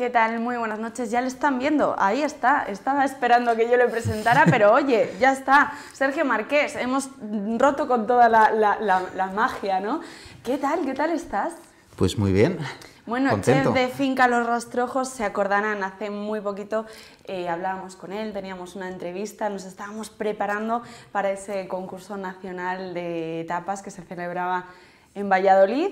¿Qué tal? Muy buenas noches. Ya le están viendo. Ahí está. Estaba esperando que yo le presentara, pero oye, ya está. Sergio Marqués, hemos roto con toda la, magia, ¿no? ¿Qué tal? ¿Qué tal estás? Pues muy bien. Bueno, el chef de Finca Los Rastrojos, se acordarán, hace muy poquito eh, hablábamos con él, teníamos una entrevista, nos estábamos preparando para ese concurso nacional de tapas que se celebraba en Valladolid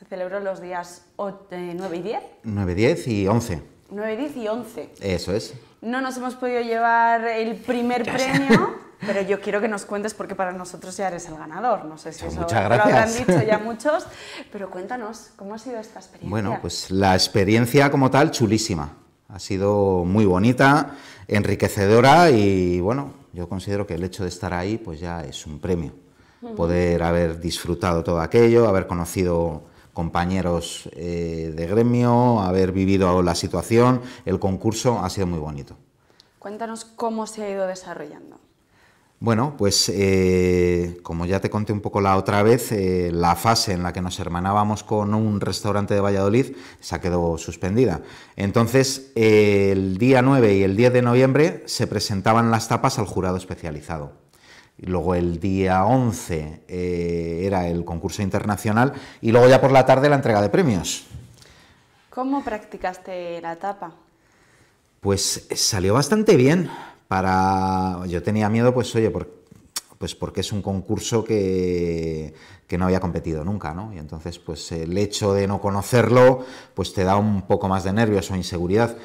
se celebró los días 9 eh, y 10. 9, 10 y 11. 9, 10 y 11. Eso es. No nos hemos podido llevar el primer premio, pero yo quiero que nos cuentes porque para nosotros ya eres el ganador. No sé si pues Muchas lo habrán dicho ya muchos, pero cuéntanos, ¿cómo ha sido esta experiencia? Bueno, pues la experiencia como tal, chulísima. Ha sido muy bonita, enriquecedora y bueno, yo considero que el hecho de estar ahí pues ya es un premio. Poder haber disfrutado todo aquello, haber conocido compañeros eh, de gremio, haber vivido la situación, el concurso ha sido muy bonito. Cuéntanos cómo se ha ido desarrollando. Bueno, pues eh, como ya te conté un poco la otra vez, eh, la fase en la que nos hermanábamos con un restaurante de Valladolid se ha quedado suspendida. Entonces, el día 9 y el 10 de noviembre se presentaban las tapas al jurado especializado. Luego el día 11 eh, era el concurso internacional y luego ya por la tarde la entrega de premios. ¿Cómo practicaste la etapa? Pues eh, salió bastante bien. Para... Yo tenía miedo, pues oye, pues porque es un concurso que... no había competido nunca, ¿no? Y entonces, pues el hecho de no conocerlo, pues te da un poco más de nervios o inseguridad.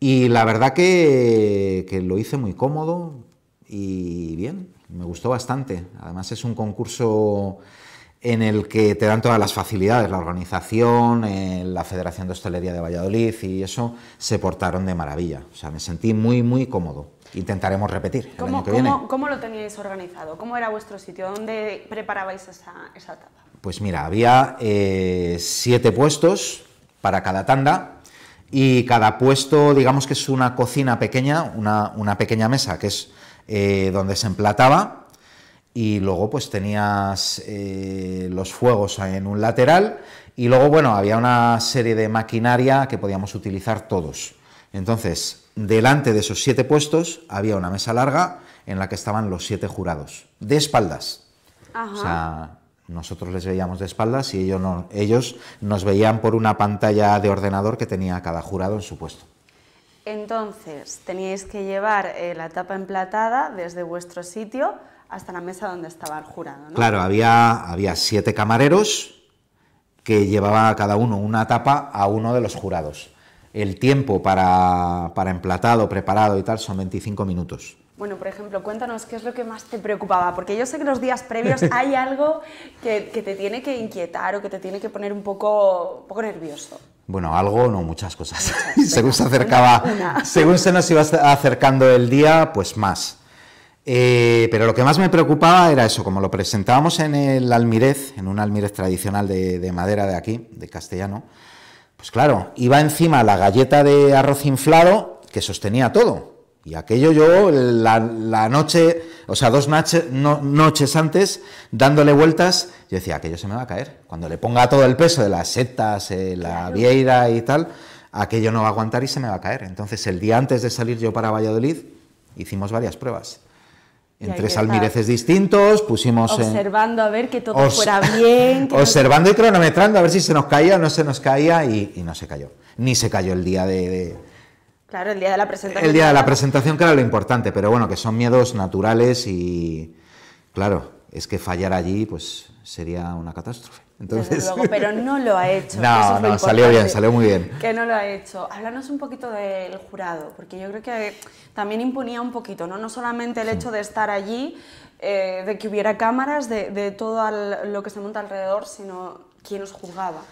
Y la verdad que, que lo hice muy cómodo, y bien, me gustó bastante. Además es un concurso en el que te dan todas las facilidades, la organización, eh, la Federación de Hostelería de Valladolid y eso se portaron de maravilla. O sea, me sentí muy, muy cómodo. Intentaremos repetir. ¿Cómo, lo teníais organizado? ¿Cómo era vuestro sitio? ¿Dónde preparabais esa, esa Pues mira, había eh, siete puestos para cada tanda y cada puesto, digamos que es una cocina pequeña, una pequeña mesa que es eh, donde se emplataba y luego pues tenías eh, los fuegos en un lateral y luego bueno había una serie de maquinaria que podíamos utilizar todos entonces delante de esos siete puestos había una mesa larga en la que estaban los siete jurados de espaldas o sea nosotros les veíamos de espaldas y ellos, ellos nos veían por una pantalla de ordenador que tenía cada jurado en su puesto entonces, teníais que llevar eh, la tapa emplatada desde vuestro sitio hasta la mesa donde estaba el jurado. ¿no? Claro, había, había siete camareros que llevaba cada uno una tapa a uno de los jurados. El tiempo para, para emplatado, preparado y tal son 25 minutos. Bueno, por ejemplo, cuéntanos qué es lo que más te preocupaba, porque yo sé que los días previos hay algo que, que te tiene que inquietar o que te tiene que poner un poco, un poco nervioso. Bueno, algo, no, muchas cosas. según, se acercaba, según se nos iba acercando el día, pues más. Eh, pero lo que más me preocupaba era eso, como lo presentábamos en el almirez, en un almirez tradicional de madera de aquí, de castellano, pues claro, iba encima la galleta de arroz inflado que sostenía todo. Y aquello yo, la, noche, o sea, dos noches antes, dándole vueltas, yo decía, aquello se me va a caer. Cuando le ponga todo el peso de las setas, eh, la vieira y tal, aquello no va a aguantar y se me va a caer. Entonces, el día antes de salir yo para Valladolid, hicimos varias pruebas en tres almireces distintos, pusimos... Observando a ver que todo fuera bien. observando y cronometrando a ver si se nos caía o no se nos caía y, no se cayó. Ni se cayó el día de, Claro, el día de la presentación. El día de la presentación, que era lo importante, pero bueno, que son miedos naturales y, claro, es que fallar allí pues sería una catástrofe. Entonces... pero no lo ha hecho. no, no, salió bien, salió muy bien. Que no lo ha hecho. Háblanos un poquito del jurado, porque yo creo que también imponía un poquito, ¿no? No solamente el hecho de estar allí, eh, de que hubiera cámaras, de, todo lo que se monta alrededor, sino quién os juzgaba.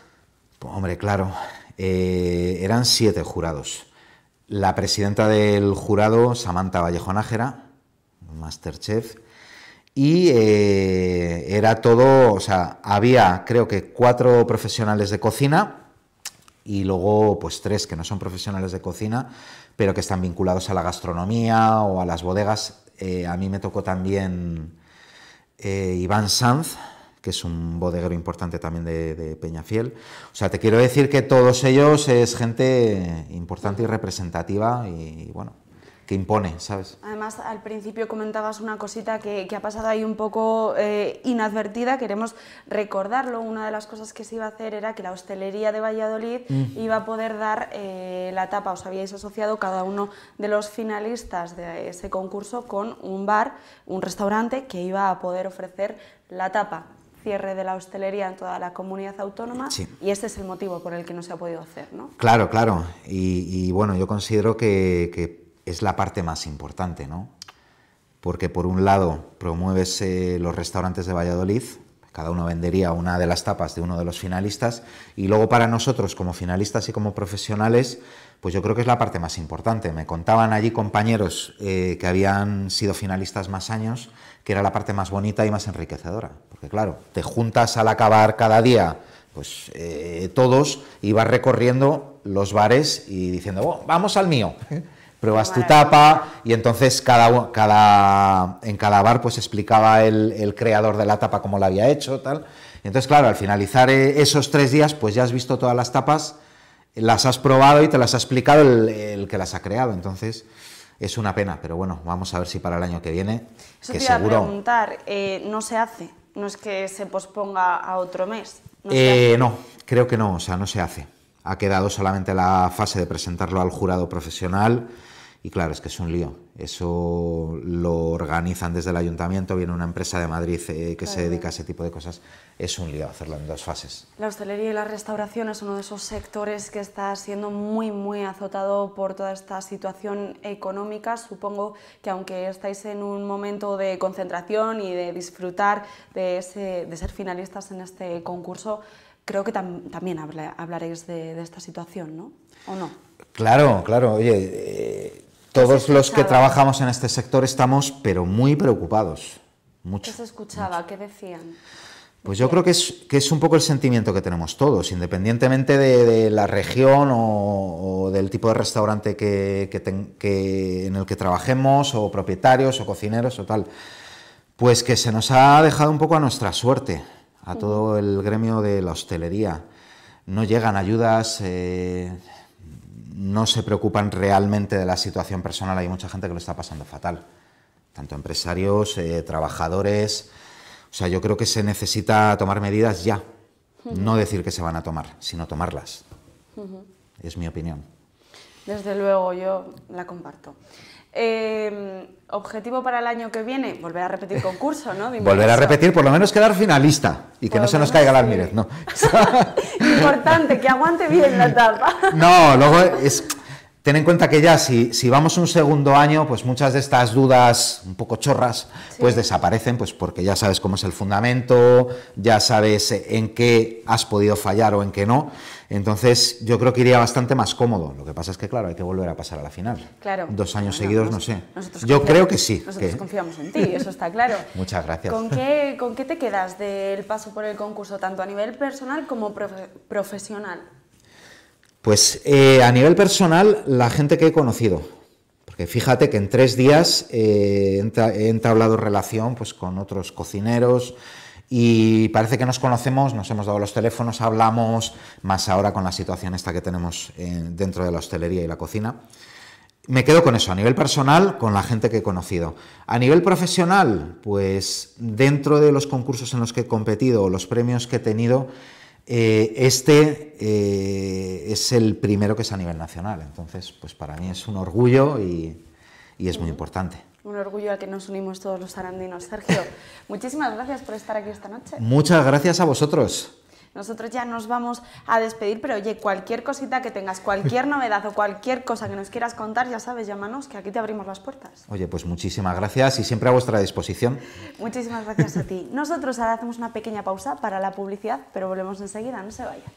Pues, hombre, claro. Eh, eran siete jurados la presidenta del jurado, Samantha Vallejo Nájera, Masterchef, y eh, era todo, o sea, había creo que cuatro profesionales de cocina y luego pues tres que no son profesionales de cocina, pero que están vinculados a la gastronomía o a las bodegas. Eh, a mí me tocó también eh, Iván Sanz, que es un bodeguero importante también de, Peñafiel. O sea, te quiero decir que todos ellos es gente importante y representativa y, bueno, que impone, ¿sabes? Además, al principio comentabas una cosita que, ha pasado ahí un poco eh, inadvertida, queremos recordarlo. Una de las cosas que se iba a hacer era que la hostelería de Valladolid mm. iba a poder dar eh, la tapa. Os habíais asociado cada uno de los finalistas de ese concurso con un bar, un restaurante que iba a poder ofrecer la tapa cierre de la hostelería en toda la comunidad autónoma y ese es el motivo por el que no se ha podido hacer, ¿no? Claro, claro. Y, bueno, yo considero que, es la parte más importante, ¿no? Porque por un lado promueves eh, los restaurantes de Valladolid, cada uno vendería una de las tapas de uno de los finalistas y luego para nosotros como finalistas y como profesionales, pues yo creo que es la parte más importante. Me contaban allí compañeros eh, que habían sido finalistas más años, que era la parte más bonita y más enriquecedora, porque claro, te juntas al acabar cada día, pues eh, todos y vas recorriendo los bares y diciendo, oh, vamos al mío. pruebas tu tapa y entonces cada, cada, en cada bar pues explicaba el, creador de la tapa cómo la había hecho, tal. Entonces, claro, al finalizar eh, esos tres días, pues ya has visto todas las tapas, las has probado y te las ha explicado el, que las ha creado. Entonces, es una pena, pero bueno, vamos a ver si para el año que viene, que te seguro... A eh, no se hace, no es que se posponga a otro mes. no eh, creo que no, o sea, no se hace. Ha quedado solamente la fase de presentarlo al jurado profesional y claro, es que es un lío. Eso lo organizan desde el ayuntamiento, viene una empresa de Madrid eh, que se dedica a ese tipo de cosas. Es un lío hacerlo en dos fases. La hostelería y la restauración es uno de esos sectores que está siendo muy, muy azotado por toda esta situación económica. Supongo que aunque estáis en un momento de concentración y de disfrutar de ser finalistas en este concurso, creo que también hablaréis de, esta situación, ¿no? ¿O no? Claro, claro. Oye, eh, todos los que trabajamos en este sector estamos, pero muy preocupados. ¿Qué se escuchaba? ¿Qué decían? Pues yo creo que es, un poco el sentimiento que tenemos todos, independientemente de, la región o, del tipo de restaurante en el que trabajemos, o propietarios, o cocineros, o tal. Pues que se nos ha dejado un poco a nuestra suerte a todo el gremio de la hostelería. No llegan ayudas, eh, no se preocupan realmente de la situación personal. Hay mucha gente que lo está pasando fatal, tanto empresarios, eh, trabajadores. O sea, yo creo que se necesita tomar medidas ya, no decir que se van a tomar, sino tomarlas. Es mi opinión. Desde luego, yo la comparto. Em, objetivo para el año que viene, volver a repetir concurso, ¿no? Volver a repetir, por lo menos quedar finalista y que no se nos caiga la Almirez, ¿no? Importante, que aguante bien la etapa. No, luego es Ten en cuenta que ya si, si, vamos un segundo año, pues muchas de estas dudas un poco chorras, pues desaparecen, pues porque ya sabes cómo es el fundamento, ya sabes eh, en qué has podido fallar o en qué no. Entonces yo creo que iría bastante más cómodo. Lo que pasa es que, claro, hay que volver a pasar a la final. Claro. Dos años seguidos, no sé. Yo creo que sí. Nosotros confiamos en ti, eso está claro. muchas gracias. ¿Con qué, ¿Con qué te quedas del paso por el concurso, tanto a nivel personal como profesional? Pues eh, a nivel personal, la gente que he conocido. Porque fíjate que en tres días eh, he entablado relación pues, con otros cocineros y parece que nos conocemos, nos hemos dado los teléfonos, hablamos, más ahora con la situación esta que tenemos eh, dentro de la hostelería y la cocina. Me quedo con eso, a nivel personal, con la gente que he conocido. A nivel profesional, pues dentro de los concursos en los que he competido o los premios que he tenido, eh, este eh, es el primero que es a nivel nacional, entonces pues para mí es un orgullo y, es muy importante. Un orgullo al que nos unimos todos los arandinos. Sergio, muchísimas gracias por estar aquí esta noche. Muchas gracias a vosotros. Nosotros ya nos vamos a despedir, pero oye, cualquier cosita que tengas, cualquier novedad o cualquier cosa que nos quieras contar, ya sabes, llámanos, que aquí te abrimos las puertas. Oye, pues muchísimas gracias y siempre a vuestra disposición. Muchísimas gracias a ti. Nosotros ahora hacemos una pequeña pausa para la publicidad, pero volvemos enseguida, no se vaya.